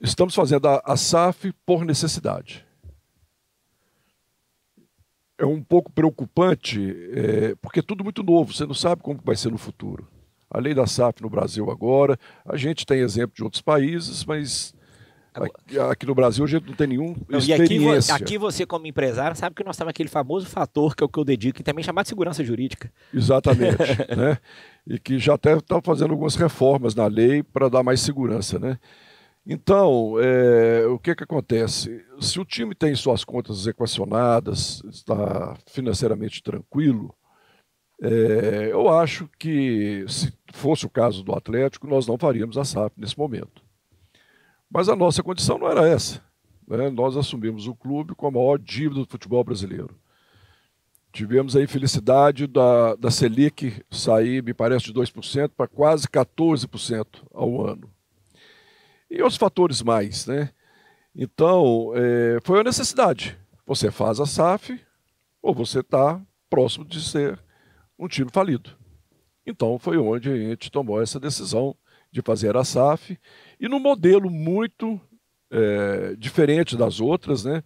Estamos fazendo a, a SAF por necessidade. É um pouco preocupante, é, porque é tudo muito novo, você não sabe como vai ser no futuro. A lei da SAF no Brasil agora, a gente tem exemplo de outros países, mas Aqui, aqui, no Brasil a gente não tem nenhum não, experiência. Aqui, aqui, você, como empresário, sabe que nós temos aquele famoso fator que é o que eu dedico, que também é chamado de segurança jurídica. Exatamente. né? E que já até está fazendo algumas reformas na lei para dar mais segurança. Né? Então, é, o que, que acontece? Se o time tem suas contas equacionadas, está financeiramente tranquilo, é, eu acho que, se fosse o caso do Atlético, nós não faríamos a Sap nesse momento. Mas a nossa condição não era essa. Né? Nós assumimos o clube com a maior dívida do futebol brasileiro. Tivemos a infelicidade da, da Selic sair, me parece, de 2% para quase 14% ao ano e outros fatores mais, né? Então, é, foi uma necessidade. Você faz a SAF ou você está próximo de ser um time falido. Então, foi onde a gente tomou essa decisão de fazer a SAF e num modelo muito é, diferente das outras, né?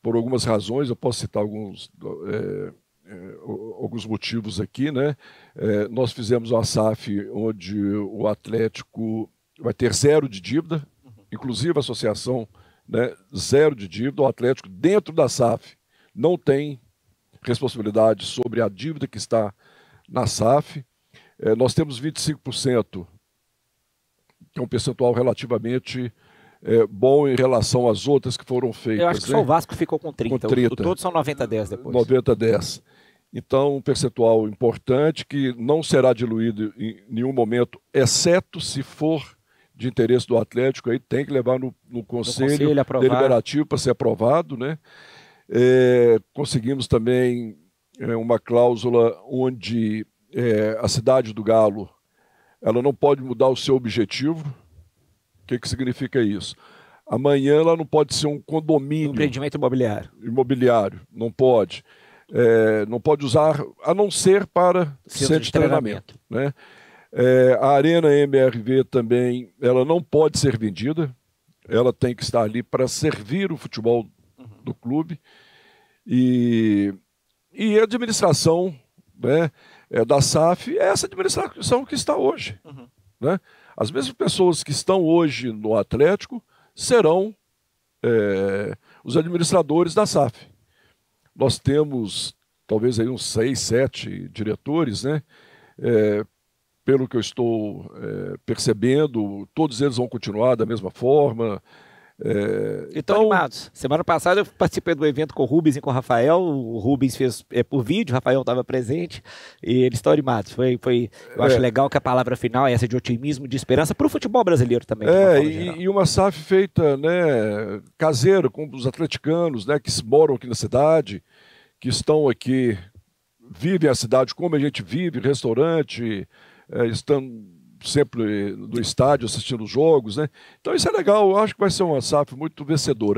Por algumas razões, eu posso citar alguns, é, é alguns motivos aqui, né? É, nós fizemos uma SAF onde o Atlético vai ter zero de dívida, inclusive a associação, né, zero de dívida. O Atlético, dentro da SAF, não tem responsabilidade sobre a dívida que está na SAF. É, nós temos 25%, que é um percentual relativamente é, bom em relação às outras que foram feitas. Eu acho que né? só o Vasco ficou com 30. Com 30. O, todo são 90-10 depois. 90-10. Então, um percentual importante que não será diluído em nenhum momento, exceto se for de interesse do Atlético aí tem que levar no, no Conselho, conselho Deliberativo para ser aprovado, né? É, conseguimos também é, uma cláusula onde é, a cidade do Galo ela não pode mudar o seu objetivo. O que, que significa isso? Amanhã ela não pode ser um condomínio. Um empreendimento imobiliário. Imobiliário, não pode. É, não pode usar, a não ser para centro, centro de treinamento. treinamento né? É, a Arena MRV também, ela não pode ser vendida, ela tem que estar ali para servir o futebol do clube e, e a administração né, é da SAF é essa administração que está hoje. Uhum. Né? As mesmas pessoas que estão hoje no Atlético serão é, os administradores da SAF. Nós temos talvez aí uns seis, sete diretores, né? É, pelo que eu estou é, percebendo, todos eles vão continuar da mesma forma. É, então, animados. Semana passada eu participei do evento com o Rubens e com o Rafael. O Rubens fez é, por vídeo, o Rafael estava presente e eles estão animados. Foi, foi, eu é. acho legal que a palavra final é essa de otimismo, de esperança para o futebol brasileiro também. É, e, e, uma SAF feita né, caseiro com os atleticanos né, que moram aqui na cidade, que estão aqui, vivem a cidade como a gente vive, restaurante, é, estão sempre no estádio assistindo os jogos, né? Então isso é legal, eu acho que vai ser uma SAF muito vencedora.